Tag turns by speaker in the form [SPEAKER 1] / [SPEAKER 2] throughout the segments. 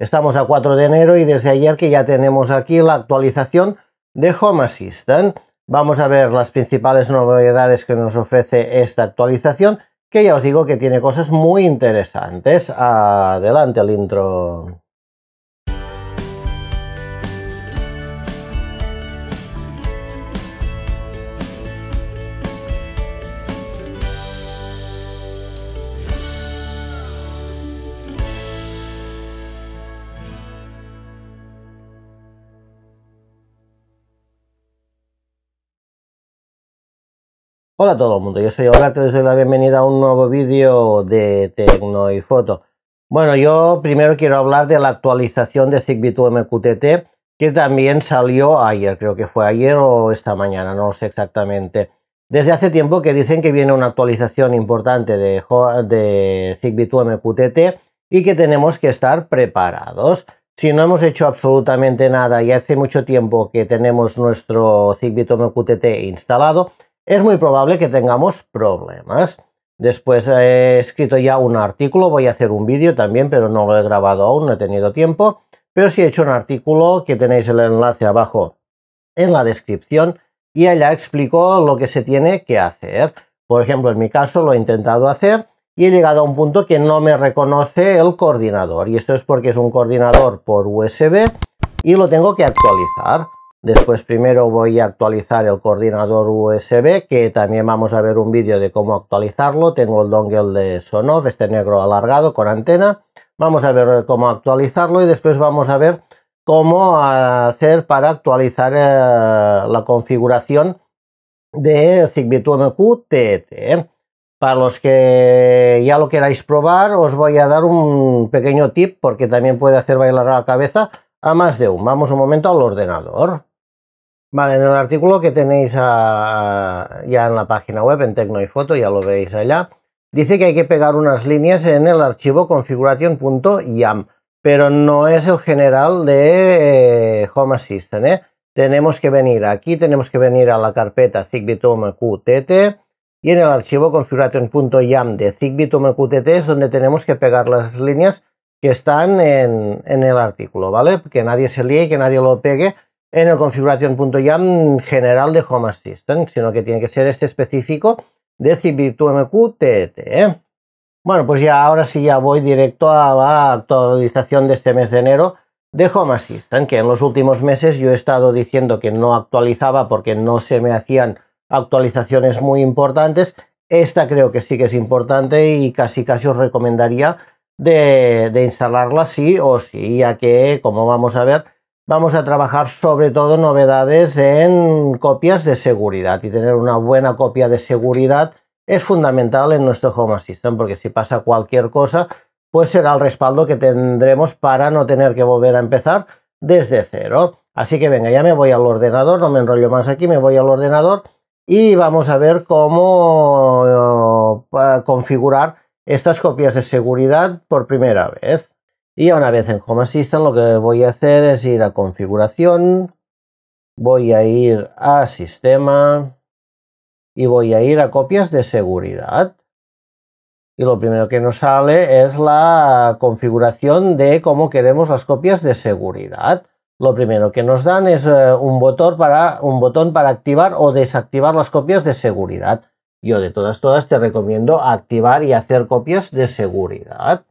[SPEAKER 1] Estamos a 4 de enero y desde ayer que ya tenemos aquí la actualización de Home Assistant. Vamos a ver las principales novedades que nos ofrece esta actualización, que ya os digo que tiene cosas muy interesantes. Adelante al intro. Hola a todo el mundo, yo soy te les doy la bienvenida a un nuevo vídeo de Tecno y Foto. Bueno, yo primero quiero hablar de la actualización de Zigbee MQTT que también salió ayer, creo que fue ayer o esta mañana, no lo sé exactamente. Desde hace tiempo que dicen que viene una actualización importante de, de Zigbee MQTT y que tenemos que estar preparados. Si no hemos hecho absolutamente nada y hace mucho tiempo que tenemos nuestro Zigbee MQTT instalado, es muy probable que tengamos problemas. Después he escrito ya un artículo, voy a hacer un vídeo también, pero no lo he grabado aún, no he tenido tiempo. Pero sí he hecho un artículo que tenéis el enlace abajo en la descripción y allá explico lo que se tiene que hacer. Por ejemplo, en mi caso lo he intentado hacer y he llegado a un punto que no me reconoce el coordinador. Y esto es porque es un coordinador por USB y lo tengo que actualizar. Después primero voy a actualizar el coordinador USB, que también vamos a ver un vídeo de cómo actualizarlo. Tengo el dongle de Sonoff, este negro alargado con antena. Vamos a ver cómo actualizarlo y después vamos a ver cómo hacer para actualizar eh, la configuración de Zigbee MQ TT. ¿eh? Para los que ya lo queráis probar, os voy a dar un pequeño tip porque también puede hacer bailar la cabeza a más de un. Vamos un momento al ordenador. Vale, en el artículo que tenéis ya en la página web, en Tecno y Foto, ya lo veis allá, dice que hay que pegar unas líneas en el archivo configuration.yam, pero no es el general de eh, Home Assistant. ¿eh? Tenemos que venir aquí, tenemos que venir a la carpeta zigbee y en el archivo configuration.yam de zigbee es donde tenemos que pegar las líneas que están en, en el artículo, ¿vale? Que nadie se líe y que nadie lo pegue en el configuración.yam general de Home Assistant, sino que tiene que ser este específico de CPTUMQ e ¿eh? Bueno, pues ya ahora sí ya voy directo a la actualización de este mes de enero de Home Assistant, que en los últimos meses yo he estado diciendo que no actualizaba porque no se me hacían actualizaciones muy importantes. Esta creo que sí que es importante y casi casi os recomendaría de, de instalarla sí o sí, ya que, como vamos a ver, Vamos a trabajar sobre todo novedades en copias de seguridad y tener una buena copia de seguridad es fundamental en nuestro Home Assistant porque si pasa cualquier cosa, pues será el respaldo que tendremos para no tener que volver a empezar desde cero. Así que venga, ya me voy al ordenador, no me enrollo más aquí, me voy al ordenador y vamos a ver cómo eh, configurar estas copias de seguridad por primera vez. Y una vez en Home Assistant lo que voy a hacer es ir a configuración, voy a ir a sistema y voy a ir a copias de seguridad. Y lo primero que nos sale es la configuración de cómo queremos las copias de seguridad. Lo primero que nos dan es eh, un, botón para, un botón para activar o desactivar las copias de seguridad. Yo de todas, todas te recomiendo activar y hacer copias de seguridad.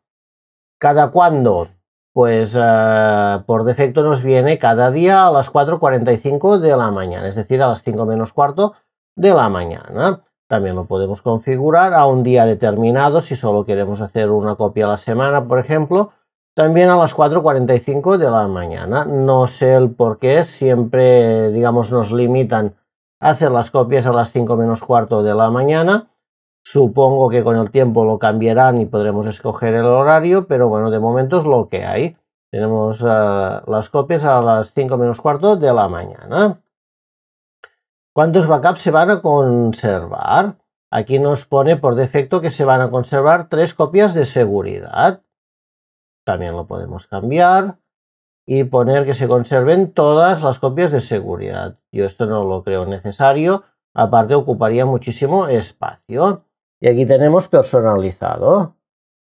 [SPEAKER 1] ¿Cada cuándo? Pues eh, por defecto nos viene cada día a las 4.45 de la mañana, es decir, a las 5 menos cuarto de la mañana. También lo podemos configurar a un día determinado, si solo queremos hacer una copia a la semana, por ejemplo, también a las 4.45 de la mañana. No sé el por qué, siempre, digamos, nos limitan a hacer las copias a las 5 menos cuarto de la mañana Supongo que con el tiempo lo cambiarán y podremos escoger el horario, pero bueno, de momento es lo que hay. Tenemos eh, las copias a las 5 menos cuarto de la mañana. ¿Cuántos backups se van a conservar? Aquí nos pone por defecto que se van a conservar tres copias de seguridad. También lo podemos cambiar y poner que se conserven todas las copias de seguridad. Yo esto no lo creo necesario, aparte ocuparía muchísimo espacio. Y aquí tenemos personalizado,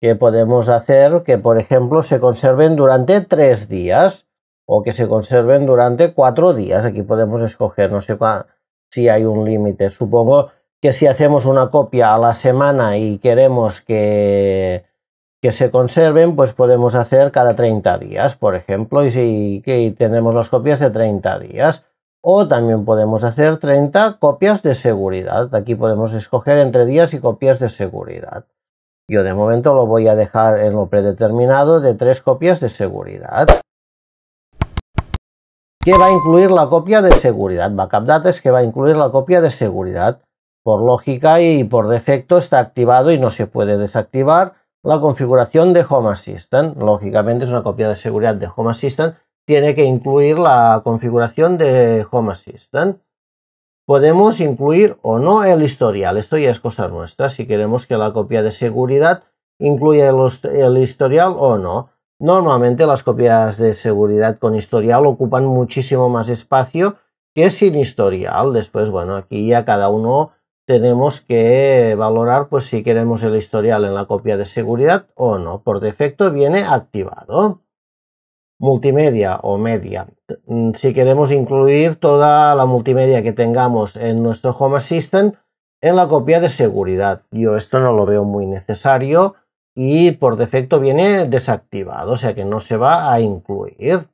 [SPEAKER 1] que podemos hacer que, por ejemplo, se conserven durante tres días o que se conserven durante cuatro días. Aquí podemos escoger, no sé si hay un límite. Supongo que si hacemos una copia a la semana y queremos que, que se conserven, pues podemos hacer cada 30 días, por ejemplo, y si que tenemos las copias de 30 días. O también podemos hacer 30 copias de seguridad. Aquí podemos escoger entre días y copias de seguridad. Yo de momento lo voy a dejar en lo predeterminado de tres copias de seguridad. ¿Qué va a incluir la copia de seguridad? Backup data es que va a incluir la copia de seguridad. Por lógica y por defecto está activado y no se puede desactivar la configuración de Home Assistant. Lógicamente es una copia de seguridad de Home Assistant tiene que incluir la configuración de Home Assistant. Podemos incluir o no el historial, esto ya es cosa nuestra, si queremos que la copia de seguridad incluya el, historial o no. Normalmente las copias de seguridad con historial ocupan muchísimo más espacio que sin historial. Después, bueno, aquí ya cada uno tenemos que valorar pues si queremos el historial en la copia de seguridad o no. Por defecto viene activado multimedia o media. Mm, si queremos incluir toda la multimedia que tengamos en nuestro Home Assistant en la copia de seguridad. Yo esto no lo veo muy necesario y por defecto viene desactivado, o sea que no se va a incluir.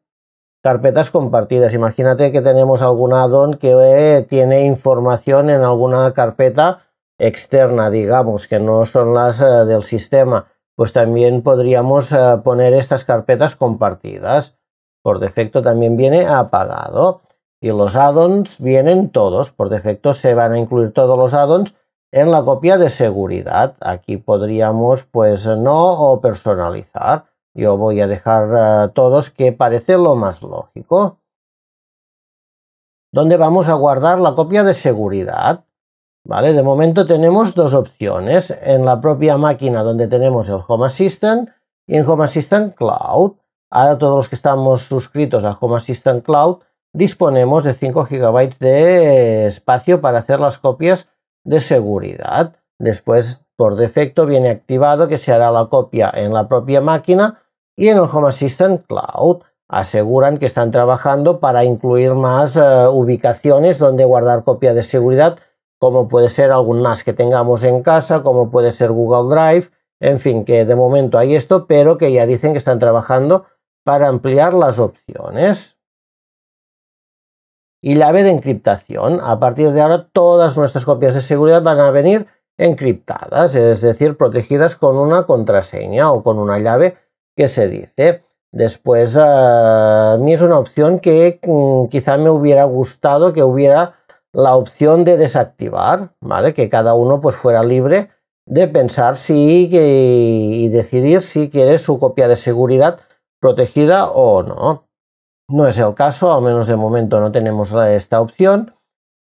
[SPEAKER 1] Carpetas compartidas. Imagínate que tenemos algún addon que eh, tiene información en alguna carpeta externa, digamos, que no son las eh, del sistema pues también podríamos eh, poner estas carpetas compartidas. Por defecto también viene apagado. Y los add-ons vienen todos. Por defecto se van a incluir todos los addons en la copia de seguridad. Aquí podríamos pues no personalizar. Yo voy a dejar eh, todos que parece lo más lógico. ¿Dónde vamos a guardar la copia de seguridad? ¿Vale? De momento tenemos dos opciones, en la propia máquina donde tenemos el Home Assistant y en Home Assistant Cloud. Ahora todos los que estamos suscritos a Home Assistant Cloud disponemos de 5 GB de espacio para hacer las copias de seguridad. Después, por defecto, viene activado que se hará la copia en la propia máquina y en el Home Assistant Cloud. Aseguran que están trabajando para incluir más eh, ubicaciones donde guardar copia de seguridad como puede ser algún NAS que tengamos en casa, como puede ser Google Drive, en fin, que de momento hay esto, pero que ya dicen que están trabajando para ampliar las opciones. Y llave de encriptación. A partir de ahora todas nuestras copias de seguridad van a venir encriptadas, es decir, protegidas con una contraseña o con una llave que se dice. Después, ah, a mí es una opción que mm, quizá me hubiera gustado que hubiera la opción de desactivar, ¿vale? Que cada uno pues fuera libre de pensar si y decidir si quiere su copia de seguridad protegida o no. No es el caso, al menos de momento no tenemos esta opción.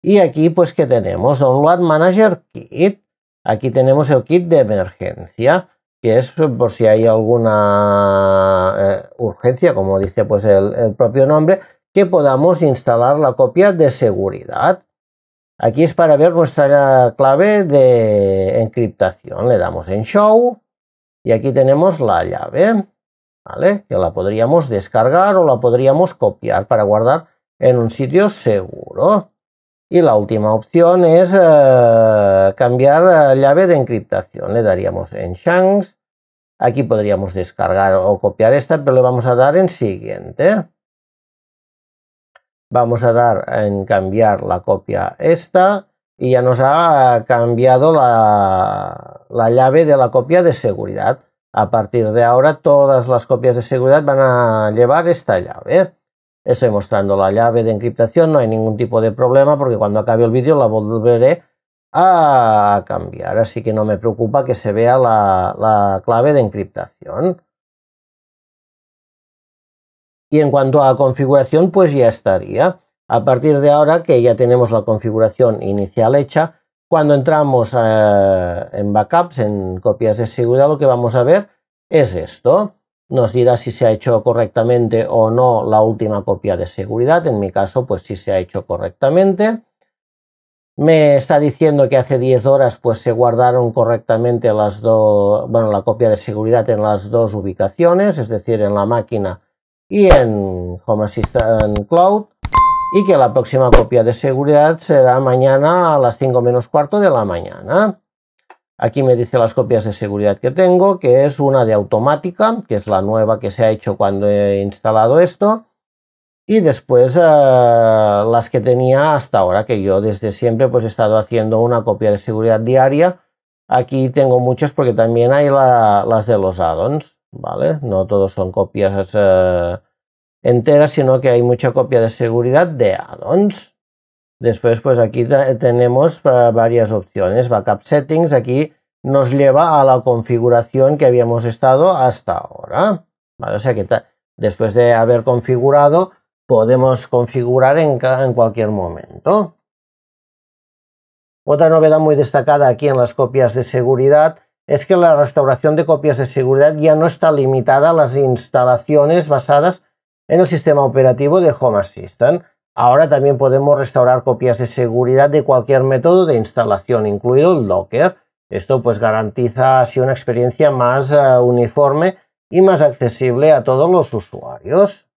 [SPEAKER 1] Y aquí pues que tenemos Download Manager Kit. Aquí tenemos el kit de emergencia, que es por si hay alguna eh, urgencia, como dice pues el propio nombre, que podamos instalar la copia de seguridad. Aquí es para ver nuestra clave de encriptación. Le damos en Show y aquí tenemos la llave, ¿vale? Que la podríamos descargar o la podríamos copiar para guardar en un sitio seguro. Y la última opción es eh, cambiar la llave de encriptación. Le daríamos en Shanks. Aquí podríamos descargar o copiar esta, pero le vamos a dar en siguiente. Vamos a dar en cambiar la copia esta y ya nos ha cambiado la, la llave de la copia de seguridad. A partir de ahora todas las copias de seguridad van a llevar esta llave. Estoy mostrando la llave de encriptación, no hay ningún tipo de problema porque cuando acabe el vídeo la volveré a cambiar, así que no me preocupa que se vea la, la clave de encriptación. Y en cuanto a configuración, pues ya estaría. A partir de ahora que ya tenemos la configuración inicial hecha, cuando entramos eh, en backups, en copias de seguridad, lo que vamos a ver es esto. Nos dirá si se ha hecho correctamente o no la última copia de seguridad. En mi caso, pues sí se ha hecho correctamente. Me está diciendo que hace 10 horas pues se guardaron correctamente las dos, bueno, la copia de seguridad en las dos ubicaciones, es decir, en la máquina y en Home Assistant Cloud y que la próxima copia de seguridad será mañana a las 5 menos cuarto de la mañana. Aquí me dice las copias de seguridad que tengo, que es una de automática, que es la nueva que se ha hecho cuando he instalado esto, y después eh, las que tenía hasta ahora, que yo desde siempre pues he estado haciendo una copia de seguridad diaria. Aquí tengo muchas porque también hay las de los add-ons. No todos son copias eh, enteras, sino que hay mucha copia de seguridad de add-ons. Después, pues aquí tenemos eh, varias opciones. Backup settings, aquí nos lleva a la configuración que habíamos estado hasta ahora. O sea que después de haber configurado, podemos configurar en cualquier momento. Otra novedad muy destacada aquí en las copias de seguridad es que la restauración de copias de seguridad ya no está limitada a las instalaciones basadas en el sistema operativo de Home Assistant. Ahora también podemos restaurar copias de seguridad de cualquier método de instalación, incluido el Docker. Esto pues garantiza así una experiencia más eh, uniforme y más accesible a todos los usuarios.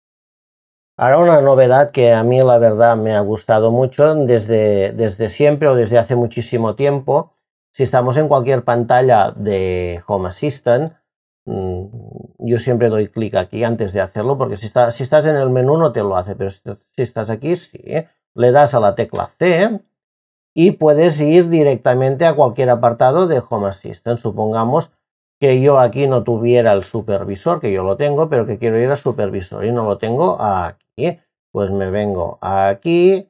[SPEAKER 1] Ahora una novedad que a mí la verdad me ha gustado mucho desde, desde siempre o desde hace muchísimo tiempo si estamos en cualquier pantalla de Home Assistant, mm, yo siempre doy clic aquí antes de hacerlo, porque si, estás en el menú no te lo hace, pero si, estás aquí sí. Le das a la tecla C y puedes ir directamente a cualquier apartado de Home Assistant. Supongamos que yo aquí no tuviera el supervisor, que yo lo tengo, pero que quiero ir al supervisor y no lo tengo aquí. Pues me vengo aquí,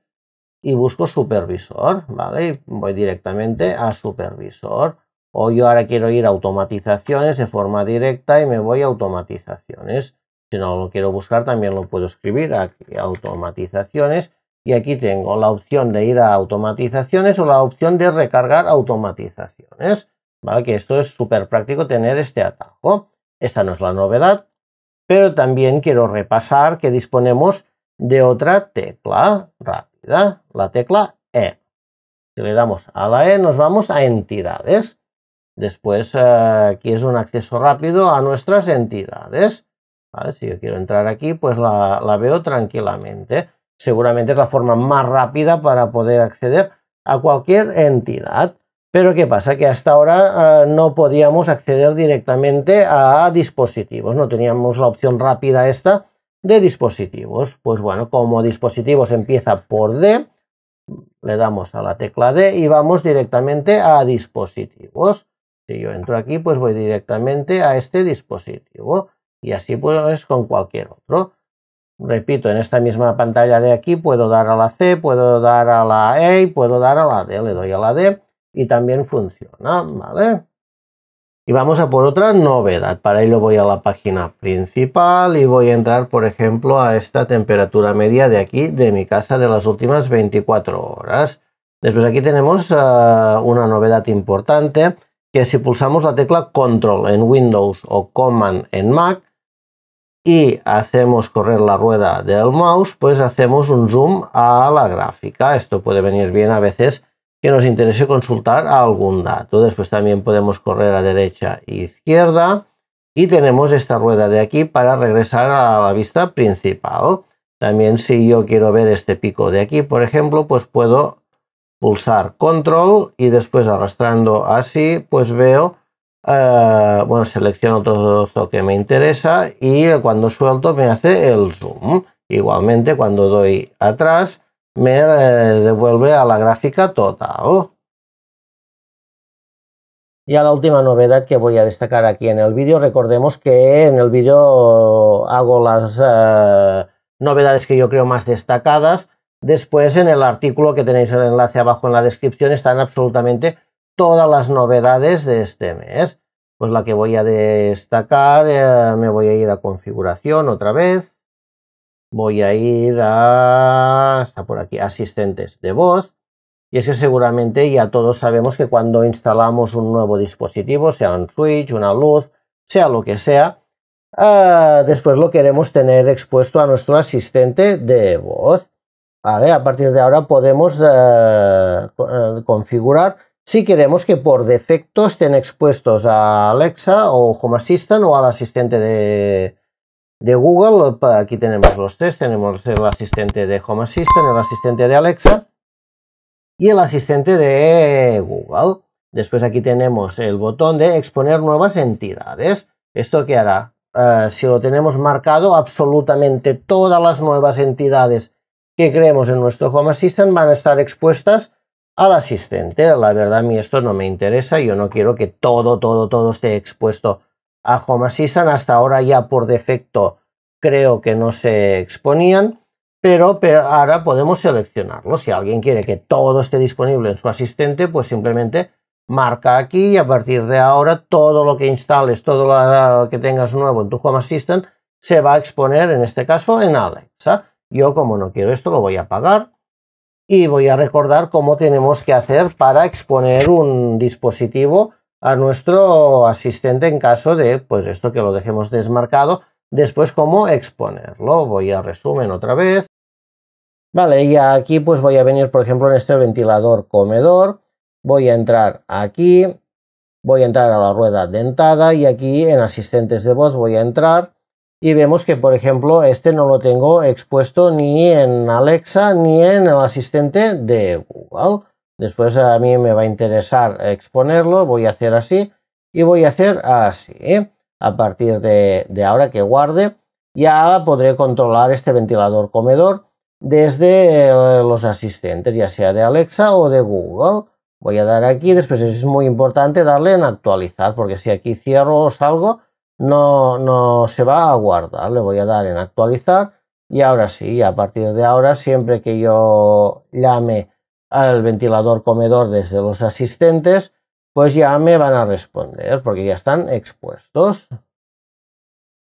[SPEAKER 1] y busco supervisor, ¿vale? voy directamente a supervisor. O yo ahora quiero ir a automatizaciones de forma directa y me voy a automatizaciones. Si no lo quiero buscar, también lo puedo escribir aquí, automatizaciones. Y aquí tengo la opción de ir a automatizaciones o la opción de recargar automatizaciones. ¿Vale? Que esto es súper práctico tener este atajo. Esta no es la novedad, pero también quiero repasar que disponemos de otra tecla la tecla E. Si le damos a la E, nos vamos a entidades. Después eh, aquí es un acceso rápido a nuestras entidades. Si yo quiero entrar aquí, pues la, veo tranquilamente. Seguramente es la forma más rápida para poder acceder a cualquier entidad. Pero ¿qué pasa? Que hasta ahora eh, no podíamos acceder directamente a dispositivos, no teníamos la opción rápida esta de dispositivos. Pues bueno, como dispositivos empieza por D, le damos a la tecla D y vamos directamente a dispositivos. Si yo entro aquí, pues voy directamente a este dispositivo y así pues con cualquier otro. Repito, en esta misma pantalla de aquí puedo dar a la C, puedo dar a la E y puedo dar a la D. Le doy a la D y también funciona, ¿vale? Y vamos a por otra novedad. Para ello voy a la página principal y voy a entrar, por ejemplo, a esta temperatura media de aquí, de mi casa, de las últimas 24 horas. Después aquí tenemos ah, una novedad importante, que si pulsamos la tecla Control en Windows o Command en Mac, y hacemos correr la rueda del mouse, pues hacemos un zoom a la gráfica. Esto puede venir bien a veces que nos interese consultar algún dato. Después también podemos correr a derecha e izquierda y tenemos esta rueda de aquí para regresar a la vista principal. También si yo quiero ver este pico de aquí, por ejemplo, pues puedo pulsar control y después arrastrando así, pues veo, eh, bueno, selecciono todo lo que me interesa y cuando suelto me hace el zoom. Igualmente, cuando doy atrás, me devuelve a la gráfica total. Y a la última novedad que voy a destacar aquí en el vídeo, recordemos que en el vídeo hago las eh, novedades que yo creo más destacadas. Después en el artículo que tenéis el enlace abajo en la descripción están absolutamente todas las novedades de este mes. Pues la que voy a destacar, eh, me voy a ir a configuración otra vez voy a ir a, hasta por aquí, asistentes de voz. Y es que seguramente ya todos sabemos que cuando instalamos un nuevo dispositivo, sea un switch, una luz, sea lo que sea, ah, después lo queremos tener expuesto a nuestro asistente de voz. A partir de ahora podemos eh, eh, configurar si queremos que por defecto estén expuestos a Alexa o Home Assistant o al asistente de, de Google. Aquí tenemos los tres, tenemos el asistente de Home Assistant, el asistente de Alexa y el asistente de Google. Después aquí tenemos el botón de exponer nuevas entidades. ¿Esto qué hará? Eh, si lo tenemos marcado, absolutamente todas las nuevas entidades que creemos en nuestro Home Assistant van a estar expuestas al asistente. La verdad, a mí esto no me interesa. Yo no quiero que todo, todo, todo esté expuesto a Home Assistant. Hasta ahora ya por defecto creo que no se exponían, pero, ahora podemos seleccionarlo. Si alguien quiere que todo esté disponible en su asistente, pues simplemente marca aquí y a partir de ahora todo lo que instales, todo lo que tengas nuevo en tu Home Assistant se va a exponer en este caso en Alexa. Yo como no quiero esto lo voy a apagar y voy a recordar cómo tenemos que hacer para exponer un dispositivo a nuestro asistente en caso de, pues esto que lo dejemos desmarcado, después cómo exponerlo. Voy a resumen otra vez. Vale, y aquí pues voy a venir, por ejemplo, en este ventilador comedor, voy a entrar aquí, voy a entrar a la rueda dentada y aquí en asistentes de voz voy a entrar y vemos que, por ejemplo, este no lo tengo expuesto ni en Alexa ni en el asistente de Google. Después a mí me va a interesar exponerlo, voy a hacer así y voy a hacer así. ¿eh? A partir de, ahora que guarde, ya podré controlar este ventilador comedor desde eh, los asistentes, ya sea de Alexa o de Google. Voy a dar aquí, después es muy importante darle en actualizar, porque si aquí cierro o salgo, no, no se va a guardar. Le voy a dar en actualizar y ahora sí, a partir de ahora, siempre que yo llame al ventilador comedor desde los asistentes, pues ya me van a responder porque ya están expuestos.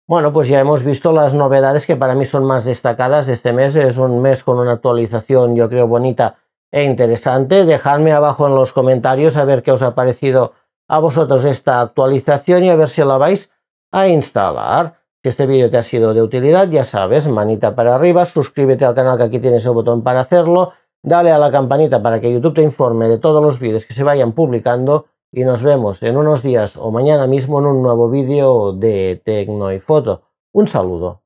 [SPEAKER 1] Bueno, pues ya hemos visto las novedades que para mí son más destacadas este mes. Es un mes con una actualización, yo creo, bonita e interesante. Dejadme abajo en los comentarios a ver qué os ha parecido a vosotros esta actualización y a ver si la vais a instalar. Si este vídeo te ha sido de utilidad, ya sabes, manita para arriba, suscríbete al canal que aquí tienes el botón para hacerlo Dale a la campanita para que YouTube te informe de todos los vídeos que se vayan publicando y nos vemos en unos días o mañana mismo en un nuevo vídeo de Tecno y Foto. Un saludo.